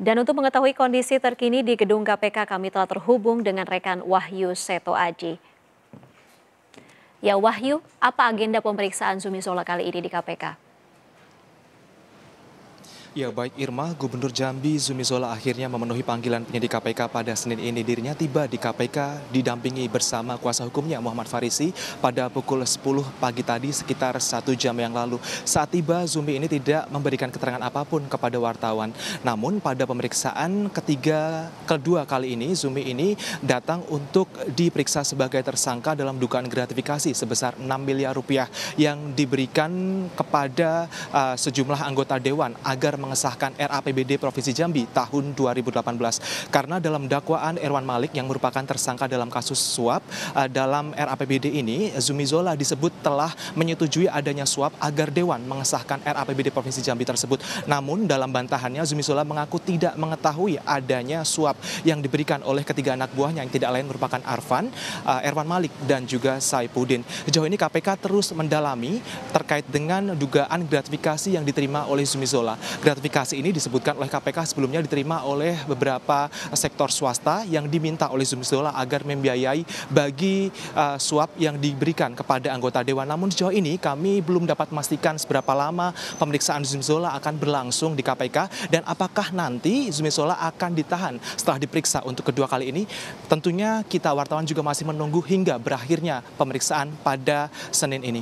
Dan untuk mengetahui kondisi terkini di gedung KPK kami telah terhubung dengan rekan Wahyu Seto Aji. Ya Wahyu, apa agenda pemeriksaan Zumi Zola kali ini di KPK? Ya, baik Irma, Gubernur Jambi Zumi Zola akhirnya memenuhi panggilan penyidik KPK pada Senin ini. Dirinya tiba di KPK didampingi bersama kuasa hukumnya Muhammad Farisi pada pukul 10 pagi tadi sekitar satu jam yang lalu. Saat tiba, Zumi ini tidak memberikan keterangan apapun kepada wartawan. Namun pada pemeriksaan ketiga kedua kali ini, Zumi ini datang untuk diperiksa sebagai tersangka dalam dugaan gratifikasi sebesar 6 miliar rupiah yang diberikan kepada uh, sejumlah anggota dewan agar mengesahkan RAPBD Provinsi Jambi tahun 2018. Karena dalam dakwaan Erwan Malik yang merupakan tersangka dalam kasus suap eh, dalam RAPBD ini, Zumi Zola disebut telah menyetujui adanya suap agar Dewan mengesahkan RAPBD Provinsi Jambi tersebut. Namun dalam bantahannya Zumi Zola mengaku tidak mengetahui adanya suap yang diberikan oleh ketiga anak buahnya yang tidak lain merupakan Arfan, eh, Erwan Malik dan juga Saipudin. Sejauh ini KPK terus mendalami terkait dengan dugaan gratifikasi yang diterima oleh Zumi Zola gratifikasi ini disebutkan oleh KPK sebelumnya diterima oleh beberapa sektor swasta yang diminta oleh Zumi Zola agar membiayai bagi uh, suap yang diberikan kepada anggota dewan. Namun sejauh ini kami belum dapat memastikan seberapa lama pemeriksaan Zumi Zola akan berlangsung di KPK dan apakah nanti Zumi Zola akan ditahan setelah diperiksa untuk kedua kali ini. Tentunya kita wartawan juga masih menunggu hingga berakhirnya pemeriksaan pada Senin ini.